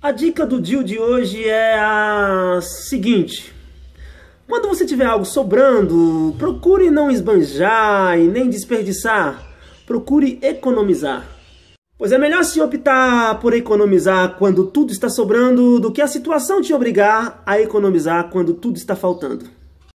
A dica do deal de hoje é a seguinte. Quando você tiver algo sobrando, procure não esbanjar e nem desperdiçar. Procure economizar. Pois é melhor se optar por economizar quando tudo está sobrando do que a situação te obrigar a economizar quando tudo está faltando.